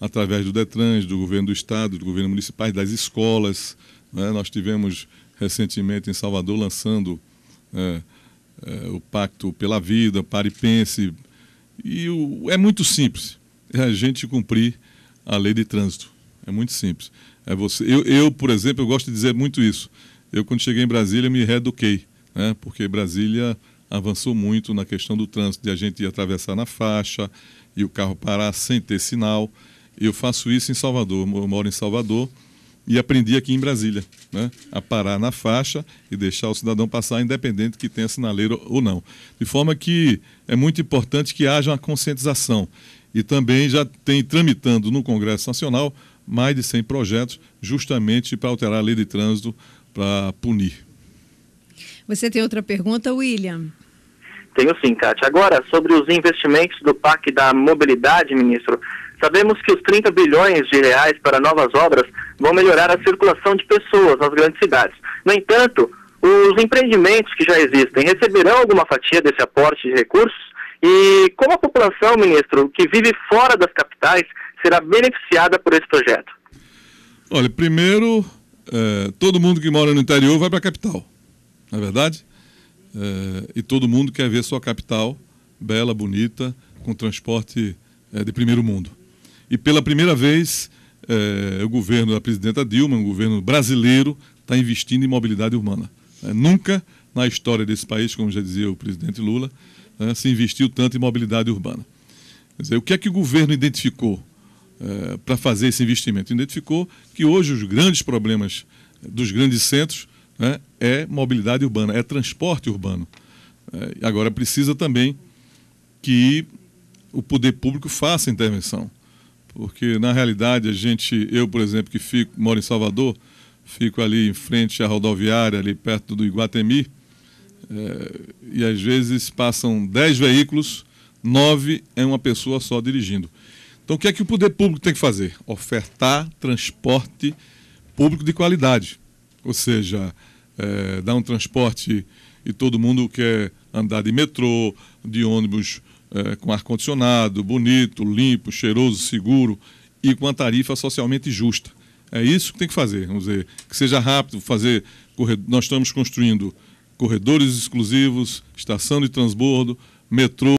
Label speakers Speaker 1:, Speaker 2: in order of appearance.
Speaker 1: através do DETRANS, do governo do Estado, do governo municipal, das escolas. Né? Nós tivemos recentemente em Salvador lançando é, é, o Pacto pela Vida, Pare Pense. E o, é muito simples, é a gente cumprir a lei de trânsito. É muito simples. É você, eu, eu, por exemplo, eu gosto de dizer muito isso. Eu, quando cheguei em Brasília, me reeduquei, né? porque Brasília avançou muito na questão do trânsito, de a gente atravessar na faixa e o carro parar sem ter sinal. Eu faço isso em Salvador, eu moro em Salvador e aprendi aqui em Brasília, né? a parar na faixa e deixar o cidadão passar, independente que tenha sinaleiro ou não. De forma que é muito importante que haja uma conscientização. E também já tem tramitando no Congresso Nacional mais de 100 projetos, justamente para alterar a lei de trânsito,
Speaker 2: para punir.
Speaker 1: Você tem outra pergunta, William?
Speaker 2: Tenho sim, Cátia. Agora, sobre os investimentos do PAC da Mobilidade, ministro, Sabemos que os 30 bilhões de reais para novas obras vão melhorar a circulação de pessoas nas grandes cidades. No entanto, os empreendimentos que já existem receberão alguma fatia desse aporte de recursos? E como a população, ministro, que vive fora das capitais, será beneficiada por esse projeto?
Speaker 1: Olha, primeiro, é, todo mundo que mora no interior vai para a capital, não é verdade? É, e todo mundo quer ver sua capital bela, bonita, com transporte é, de primeiro mundo. E pela primeira vez, é, o governo da presidenta Dilma, o governo brasileiro, está investindo em mobilidade urbana. É, nunca na história desse país, como já dizia o presidente Lula, é, se investiu tanto em mobilidade urbana. Quer dizer, o que é que o governo identificou para fazer esse investimento? Identificou que hoje os grandes problemas dos grandes centros né, é mobilidade urbana, é transporte urbano. agora precisa também que o poder público faça intervenção porque na realidade a gente, eu por exemplo que fico, moro em Salvador, fico ali em frente à rodoviária, ali perto do Iguatemi, é, e às vezes passam 10 veículos, 9 é uma pessoa só dirigindo. Então o que é que o poder público tem que fazer? Ofertar transporte público de qualidade, ou seja, é, dar um transporte e todo mundo quer andar de metrô, de ônibus é, com ar-condicionado, bonito, limpo, cheiroso, seguro e com a tarifa socialmente justa. É isso que tem que fazer, vamos dizer, que seja rápido, fazer. Corredor, nós estamos construindo corredores exclusivos, estação de transbordo, metrô.